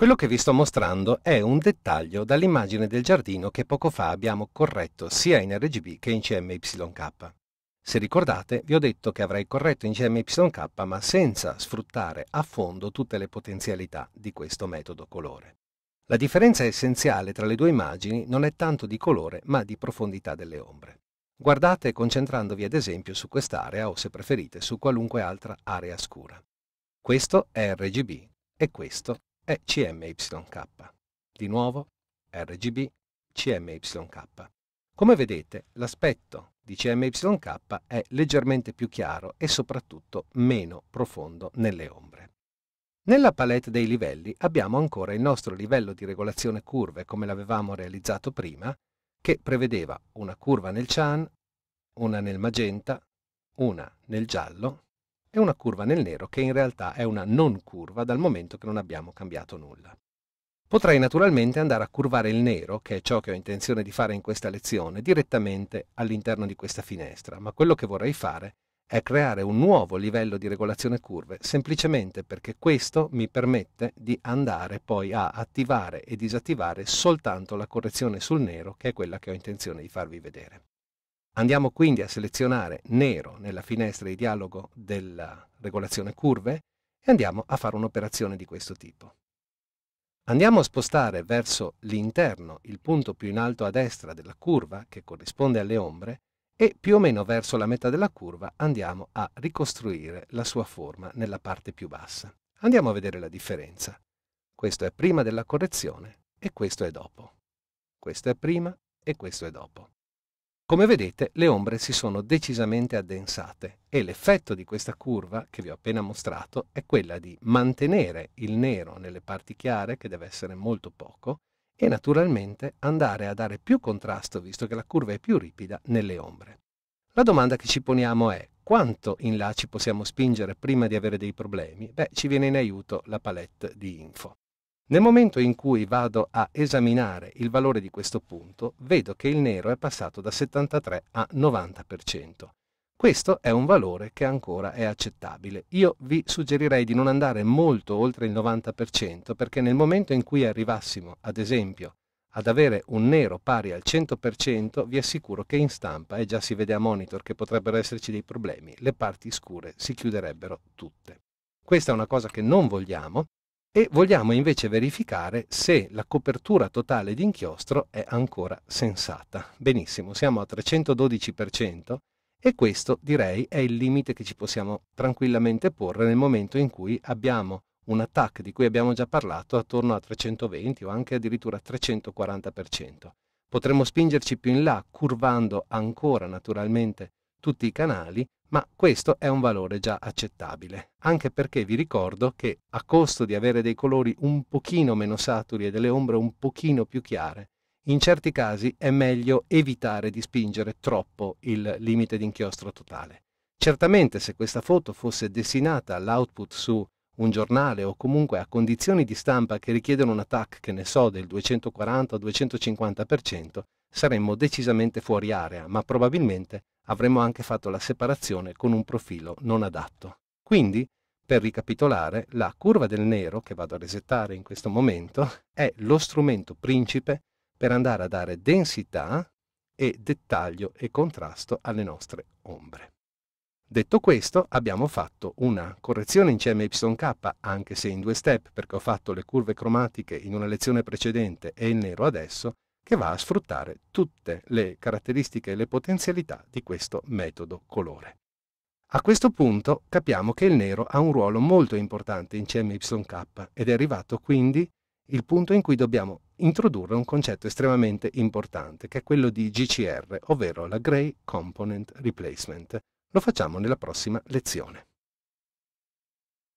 Quello che vi sto mostrando è un dettaglio dall'immagine del giardino che poco fa abbiamo corretto sia in RGB che in CMYK. Se ricordate, vi ho detto che avrei corretto in CMYK ma senza sfruttare a fondo tutte le potenzialità di questo metodo colore. La differenza essenziale tra le due immagini non è tanto di colore ma di profondità delle ombre. Guardate concentrandovi ad esempio su quest'area o se preferite su qualunque altra area scura. Questo è RGB e questo è CMYK. Di nuovo RGB CMYK. Come vedete, l'aspetto di CMYK è leggermente più chiaro e soprattutto meno profondo nelle ombre. Nella palette dei livelli abbiamo ancora il nostro livello di regolazione curve come l'avevamo realizzato prima, che prevedeva una curva nel cian, una nel magenta, una nel giallo e una curva nel nero che in realtà è una non curva dal momento che non abbiamo cambiato nulla. Potrei naturalmente andare a curvare il nero, che è ciò che ho intenzione di fare in questa lezione, direttamente all'interno di questa finestra, ma quello che vorrei fare è creare un nuovo livello di regolazione curve, semplicemente perché questo mi permette di andare poi a attivare e disattivare soltanto la correzione sul nero, che è quella che ho intenzione di farvi vedere. Andiamo quindi a selezionare nero nella finestra di dialogo della regolazione curve e andiamo a fare un'operazione di questo tipo. Andiamo a spostare verso l'interno il punto più in alto a destra della curva che corrisponde alle ombre e più o meno verso la metà della curva andiamo a ricostruire la sua forma nella parte più bassa. Andiamo a vedere la differenza. Questo è prima della correzione e questo è dopo. Questo è prima e questo è dopo. Come vedete le ombre si sono decisamente addensate e l'effetto di questa curva che vi ho appena mostrato è quella di mantenere il nero nelle parti chiare, che deve essere molto poco, e naturalmente andare a dare più contrasto, visto che la curva è più ripida, nelle ombre. La domanda che ci poniamo è quanto in là ci possiamo spingere prima di avere dei problemi? Beh, ci viene in aiuto la palette di info. Nel momento in cui vado a esaminare il valore di questo punto, vedo che il nero è passato da 73 a 90%. Questo è un valore che ancora è accettabile. Io vi suggerirei di non andare molto oltre il 90% perché nel momento in cui arrivassimo, ad esempio, ad avere un nero pari al 100%, vi assicuro che in stampa, e già si vede a monitor che potrebbero esserci dei problemi, le parti scure si chiuderebbero tutte. Questa è una cosa che non vogliamo e vogliamo invece verificare se la copertura totale di inchiostro è ancora sensata. Benissimo, siamo a 312% e questo direi è il limite che ci possiamo tranquillamente porre nel momento in cui abbiamo un attack di cui abbiamo già parlato attorno a 320 o anche addirittura 340%. Potremmo spingerci più in là curvando ancora naturalmente tutti i canali ma questo è un valore già accettabile, anche perché vi ricordo che a costo di avere dei colori un pochino meno saturi e delle ombre un pochino più chiare, in certi casi è meglio evitare di spingere troppo il limite d'inchiostro totale. Certamente se questa foto fosse destinata all'output su un giornale o comunque a condizioni di stampa che richiedono un attack, che ne so, del 240 250%, saremmo decisamente fuori area, ma probabilmente avremmo anche fatto la separazione con un profilo non adatto. Quindi, per ricapitolare, la curva del nero, che vado a resettare in questo momento, è lo strumento principe per andare a dare densità e dettaglio e contrasto alle nostre ombre. Detto questo, abbiamo fatto una correzione in CMYK, anche se in due step, perché ho fatto le curve cromatiche in una lezione precedente e il nero adesso, che va a sfruttare tutte le caratteristiche e le potenzialità di questo metodo colore. A questo punto capiamo che il nero ha un ruolo molto importante in CMYK ed è arrivato quindi il punto in cui dobbiamo introdurre un concetto estremamente importante che è quello di GCR, ovvero la Gray Component Replacement. Lo facciamo nella prossima lezione.